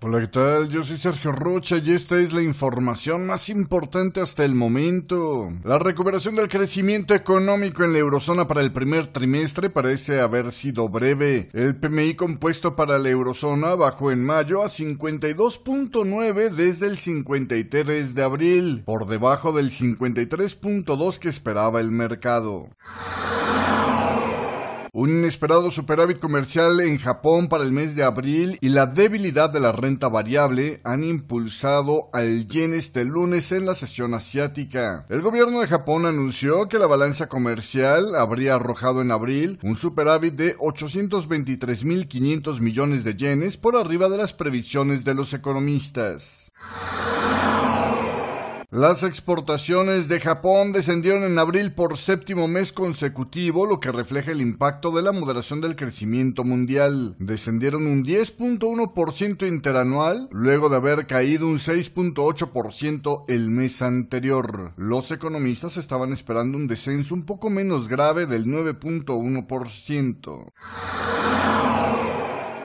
Hola, ¿qué tal? Yo soy Sergio Rocha y esta es la información más importante hasta el momento. La recuperación del crecimiento económico en la eurozona para el primer trimestre parece haber sido breve. El PMI compuesto para la eurozona bajó en mayo a 52.9 desde el 53 de abril, por debajo del 53.2 que esperaba el mercado un inesperado superávit comercial en Japón para el mes de abril y la debilidad de la renta variable han impulsado al yen este lunes en la sesión asiática. El gobierno de Japón anunció que la balanza comercial habría arrojado en abril un superávit de 823.500 millones de yenes por arriba de las previsiones de los economistas. Las exportaciones de Japón descendieron en abril por séptimo mes consecutivo, lo que refleja el impacto de la moderación del crecimiento mundial. Descendieron un 10.1% interanual, luego de haber caído un 6.8% el mes anterior. Los economistas estaban esperando un descenso un poco menos grave del 9.1%.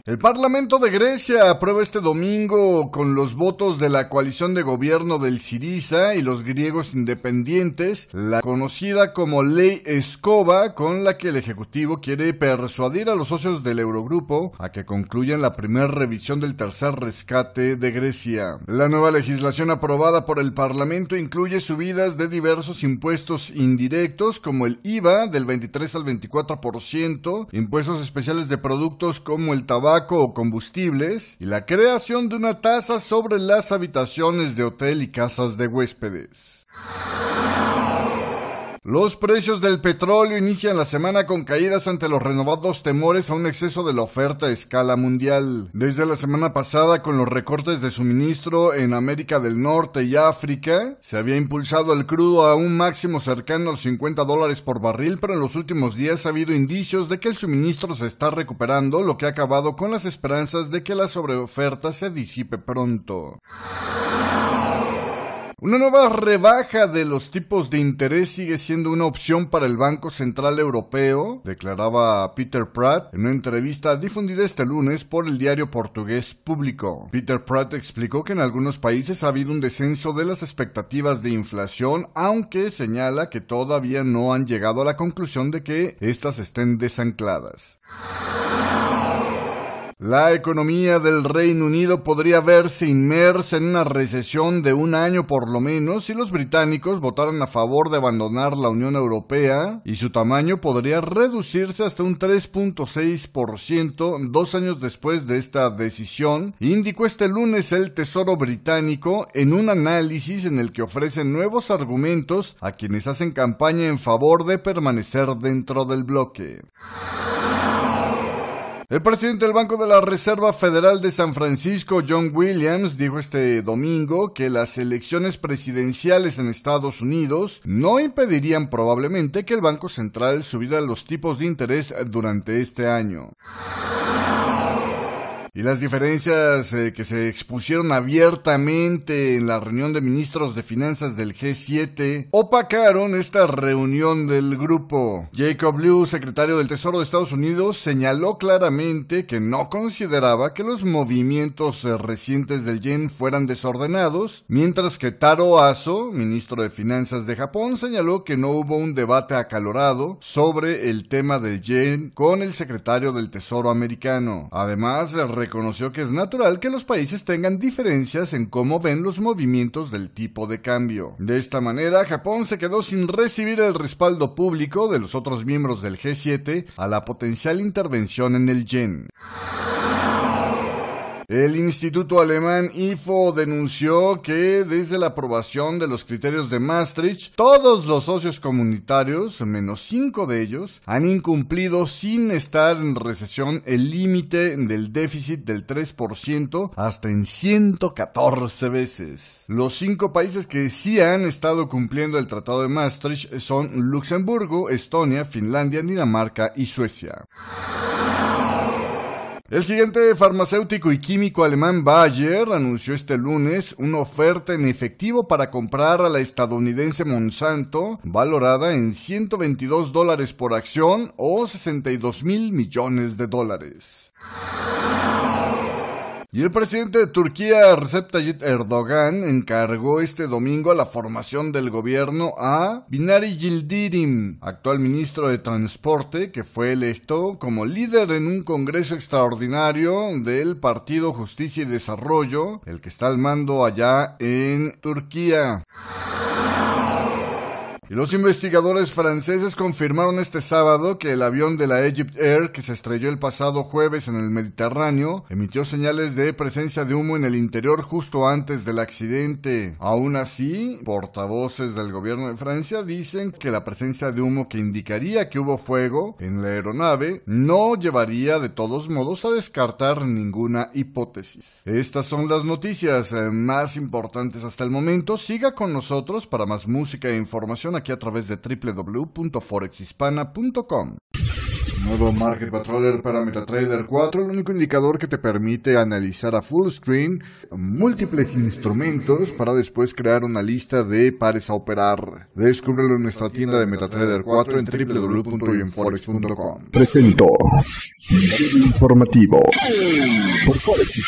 El Parlamento de Grecia aprueba este domingo con los votos de la coalición de gobierno del Siriza y los griegos independientes la conocida como ley escoba con la que el Ejecutivo quiere persuadir a los socios del Eurogrupo a que concluyan la primera revisión del tercer rescate de Grecia. La nueva legislación aprobada por el Parlamento incluye subidas de diversos impuestos indirectos como el IVA del 23 al 24%, impuestos especiales de productos como el tabaco, o combustibles y la creación de una tasa sobre las habitaciones de hotel y casas de huéspedes. Los precios del petróleo inician la semana con caídas ante los renovados temores a un exceso de la oferta a escala mundial. Desde la semana pasada, con los recortes de suministro en América del Norte y África, se había impulsado el crudo a un máximo cercano a los 50 dólares por barril, pero en los últimos días ha habido indicios de que el suministro se está recuperando, lo que ha acabado con las esperanzas de que la sobreoferta se disipe pronto. Una nueva rebaja de los tipos de interés sigue siendo una opción para el Banco Central Europeo, declaraba Peter Pratt en una entrevista difundida este lunes por el diario portugués Público. Peter Pratt explicó que en algunos países ha habido un descenso de las expectativas de inflación, aunque señala que todavía no han llegado a la conclusión de que estas estén desancladas. La economía del Reino Unido podría verse inmersa en una recesión de un año por lo menos si los británicos votaran a favor de abandonar la Unión Europea y su tamaño podría reducirse hasta un 3.6% dos años después de esta decisión, indicó este lunes el Tesoro británico en un análisis en el que ofrece nuevos argumentos a quienes hacen campaña en favor de permanecer dentro del bloque. El presidente del Banco de la Reserva Federal de San Francisco, John Williams, dijo este domingo que las elecciones presidenciales en Estados Unidos no impedirían probablemente que el Banco Central subiera los tipos de interés durante este año y las diferencias eh, que se expusieron abiertamente en la reunión de ministros de finanzas del G7 opacaron esta reunión del grupo. Jacob Lew, secretario del Tesoro de Estados Unidos, señaló claramente que no consideraba que los movimientos eh, recientes del yen fueran desordenados, mientras que Taro Aso, ministro de Finanzas de Japón, señaló que no hubo un debate acalorado sobre el tema del yen con el secretario del Tesoro americano. Además, el reconoció que es natural que los países tengan diferencias en cómo ven los movimientos del tipo de cambio. De esta manera, Japón se quedó sin recibir el respaldo público de los otros miembros del G7 a la potencial intervención en el yen. El Instituto Alemán IFO denunció que desde la aprobación de los criterios de Maastricht, todos los socios comunitarios, menos cinco de ellos, han incumplido sin estar en recesión el límite del déficit del 3% hasta en 114 veces. Los cinco países que sí han estado cumpliendo el Tratado de Maastricht son Luxemburgo, Estonia, Finlandia, Dinamarca y Suecia. El gigante farmacéutico y químico alemán Bayer anunció este lunes una oferta en efectivo para comprar a la estadounidense Monsanto, valorada en 122 dólares por acción o 62 mil millones de dólares. Y el presidente de Turquía, Recep Tayyip Erdogan, encargó este domingo la formación del gobierno a Binari Yildirim, actual ministro de Transporte, que fue electo como líder en un congreso extraordinario del Partido Justicia y Desarrollo, el que está al mando allá en Turquía los investigadores franceses confirmaron este sábado que el avión de la Egypt Air que se estrelló el pasado jueves en el Mediterráneo emitió señales de presencia de humo en el interior justo antes del accidente. Aún así, portavoces del gobierno de Francia dicen que la presencia de humo que indicaría que hubo fuego en la aeronave no llevaría de todos modos a descartar ninguna hipótesis. Estas son las noticias eh, más importantes hasta el momento. Siga con nosotros para más música e información aquí a través de www.forexhispana.com. Nuevo Market Patroller para MetaTrader 4, el único indicador que te permite analizar a full screen múltiples instrumentos para después crear una lista de pares a operar. Descúbrelo en nuestra tienda de MetaTrader 4 en www.inforex.com. Presento informativo por Forex